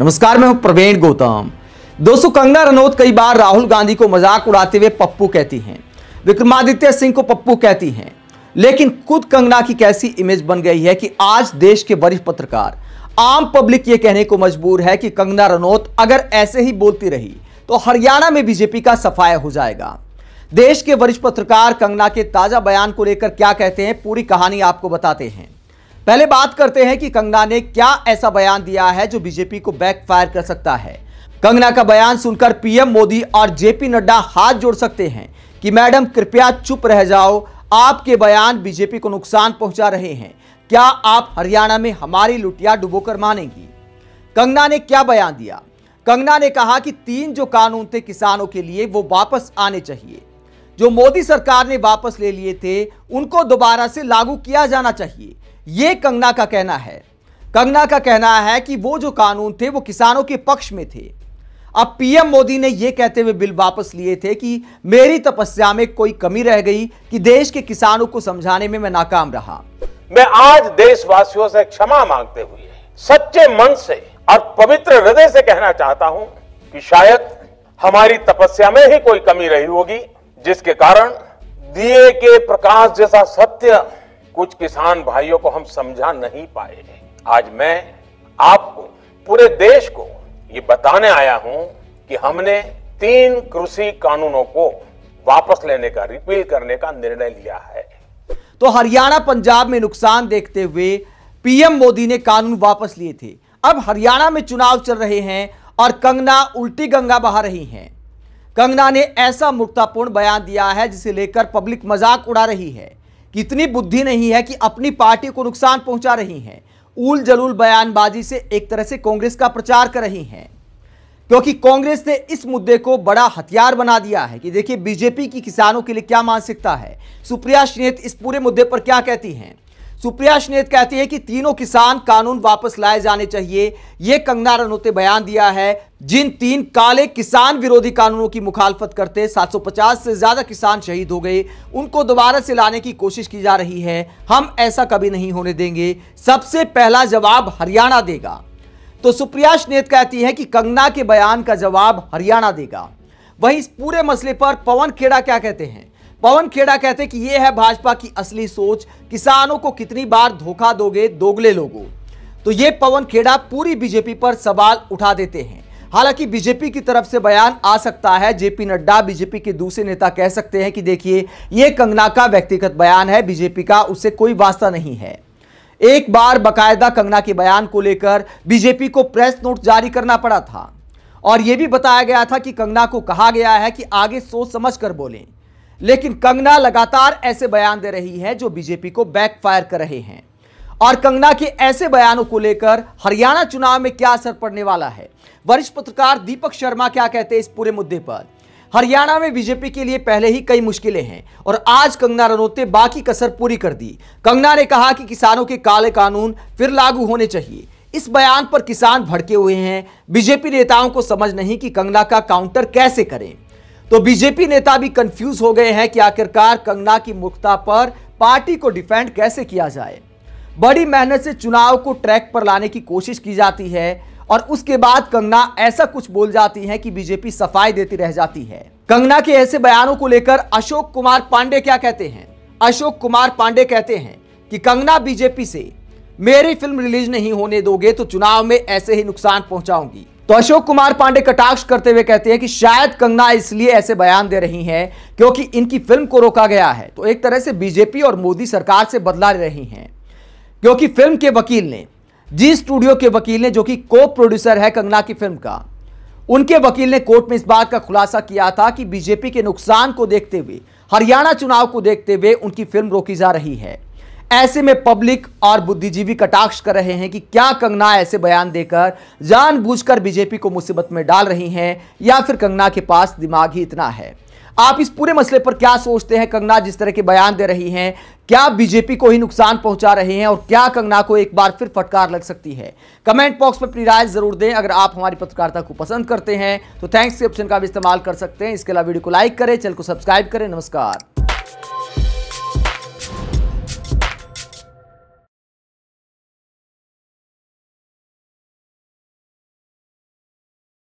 नमस्कार मैं हूं प्रवीण गौतम दोस्तों कंगना रनौत कई बार राहुल गांधी को मजाक उड़ाते हुए पप्पू कहती हैं विक्रमादित्य सिंह को पप्पू कहती हैं लेकिन खुद कंगना की कैसी इमेज बन गई है कि आज देश के वरिष्ठ पत्रकार आम पब्लिक ये कहने को मजबूर है कि कंगना रनौत अगर ऐसे ही बोलती रही तो हरियाणा में बीजेपी का सफाया हो जाएगा देश के वरिष्ठ पत्रकार कंगना के ताजा बयान को लेकर क्या कहते हैं पूरी कहानी आपको बताते हैं पहले बात करते हैं कि कंगना ने क्या ऐसा बयान दिया है जो बीजेपी को बैकफायर कर सकता है कंगना का बयान सुनकर पीएम मोदी और जेपी नड्डा हाथ जोड़ सकते हैं कि मैडम कृपया चुप रह जाओ आपके बयान बीजेपी को नुकसान पहुंचा रहे हैं क्या आप हरियाणा में हमारी लुटिया डुबोकर मानेंगी कंगना ने क्या बयान दिया कंगना ने कहा कि तीन जो कानून थे किसानों के लिए वो वापस आने चाहिए जो मोदी सरकार ने वापस ले लिए थे उनको दोबारा से लागू किया जाना चाहिए ये कंगना का कहना है कंगना का कहना है कि वो जो कानून थे वो किसानों के पक्ष में थे अब पीएम मोदी ने यह कहते हुए बिल वापस लिए थे कि मेरी तपस्या में कोई कमी रह गई कि देश के किसानों को समझाने में मैं नाकाम रहा मैं आज देशवासियों से क्षमा मांगते हुए सच्चे मन से और पवित्र हृदय से कहना चाहता हूं कि शायद हमारी तपस्या में ही कोई कमी रही होगी जिसके कारण दिए के प्रकाश जैसा सत्य कुछ किसान भाइयों को हम समझा नहीं पाए आज मैं आपको पूरे देश को ये बताने आया हूं कि हमने तीन कृषि कानूनों को वापस लेने का रिपील करने का निर्णय लिया है तो हरियाणा पंजाब में नुकसान देखते हुए पीएम मोदी ने कानून वापस लिए थे अब हरियाणा में चुनाव चल रहे हैं और कंगना उल्टी गंगा बहा रही हैं कंगना ने ऐसा मुक्तापूर्ण बयान दिया है जिसे लेकर पब्लिक मजाक उड़ा रही है कितनी बुद्धि नहीं है कि अपनी पार्टी को नुकसान पहुंचा रही हैं उल जलूल बयानबाजी से एक तरह से कांग्रेस का प्रचार कर रही हैं क्योंकि कांग्रेस ने इस मुद्दे को बड़ा हथियार बना दिया है कि देखिए बीजेपी की किसानों के लिए क्या मानसिकता है सुप्रिया श्रेत इस पूरे मुद्दे पर क्या कहती हैं सुप्रिया श्नेत कहती है कि तीनों किसान कानून वापस लाए जाने चाहिए ये कंगना रनोते बयान दिया है जिन तीन काले किसान विरोधी कानूनों की मुखालफत करते 750 से ज्यादा किसान शहीद हो गए उनको दोबारा से लाने की कोशिश की जा रही है हम ऐसा कभी नहीं होने देंगे सबसे पहला जवाब हरियाणा देगा तो सुप्रिया श्नेत कहती है कि कंगना के बयान का जवाब हरियाणा देगा वही इस पूरे मसले पर पवन खेड़ा क्या कहते हैं पवन खेड़ा कहते कि यह है भाजपा की असली सोच किसानों को कितनी बार धोखा दोगे दोगले लोगों तो ये पवन खेड़ा पूरी बीजेपी पर सवाल उठा देते हैं हालांकि बीजेपी की तरफ से बयान आ सकता है जेपी नड्डा बीजेपी के दूसरे नेता कह सकते हैं कि देखिए यह कंगना का व्यक्तिगत बयान है बीजेपी का उससे कोई वास्ता नहीं है एक बार बकायदा कंगना के बयान को लेकर बीजेपी को प्रेस नोट जारी करना पड़ा था और यह भी बताया गया था कि कंगना को कहा गया है कि आगे सोच समझ कर बोले लेकिन कंगना लगातार ऐसे बयान दे रही है जो बीजेपी को बैकफायर कर रहे हैं और कंगना के ऐसे बयानों को लेकर हरियाणा चुनाव में क्या असर पड़ने वाला है वरिष्ठ पत्रकार दीपक शर्मा क्या कहते हैं इस पूरे मुद्दे पर हरियाणा में बीजेपी के लिए पहले ही कई मुश्किलें हैं और आज कंगना रनौत ने बाकी कसर पूरी कर दी कंगना ने कहा कि किसानों के काले कानून फिर लागू होने चाहिए इस बयान पर किसान भड़के हुए हैं बीजेपी नेताओं को समझ नहीं कि कंगना का काउंटर कैसे करें तो बीजेपी नेता भी कंफ्यूज हो गए हैं कि आखिरकार कंगना की मुक्ता पर पार्टी को डिफेंड कैसे किया जाए बड़ी मेहनत से चुनाव को ट्रैक पर लाने की कोशिश की जाती है और उसके बाद कंगना ऐसा कुछ बोल जाती है कि बीजेपी सफाई देती रह जाती है कंगना के ऐसे बयानों को लेकर अशोक कुमार पांडे क्या कहते हैं अशोक कुमार पांडे कहते हैं कि कंगना बीजेपी से मेरी फिल्म रिलीज नहीं होने दोगे तो चुनाव में ऐसे ही नुकसान पहुंचाऊंगी तो अशोक कुमार पांडे कटाक्ष करते हुए कहते हैं कि शायद कंगना इसलिए ऐसे बयान दे रही हैं क्योंकि इनकी फिल्म को रोका गया है तो एक तरह से बीजेपी और मोदी सरकार से बदला रही हैं क्योंकि फिल्म के वकील ने जी स्टूडियो के वकील ने जो कि को प्रोड्यूसर है कंगना की फिल्म का उनके वकील ने कोर्ट में इस बात का खुलासा किया था कि बीजेपी के नुकसान को देखते हुए हरियाणा चुनाव को देखते हुए उनकी फिल्म रोकी जा रही है ऐसे में पब्लिक और बुद्धिजीवी कटाक्ष कर रहे हैं कि क्या कंगना ऐसे बयान देकर जानबूझकर बीजेपी को मुसीबत में डाल रही हैं या फिर कंगना के पास दिमाग ही इतना है आप इस पूरे मसले पर क्या सोचते हैं कंगना जिस तरह के बयान दे रही हैं क्या बीजेपी को ही नुकसान पहुंचा रहे हैं और क्या कंगना को एक बार फिर फटकार लग सकती है कमेंट बॉक्स में अपनी राय जरूर दें अगर आप हमारी पत्रकारिता को पसंद करते हैं तो थैंक्स के ऑप्शन का भी इस्तेमाल कर सकते हैं इसके अलावा वीडियो को लाइक करें चैनल को सब्सक्राइब करें नमस्कार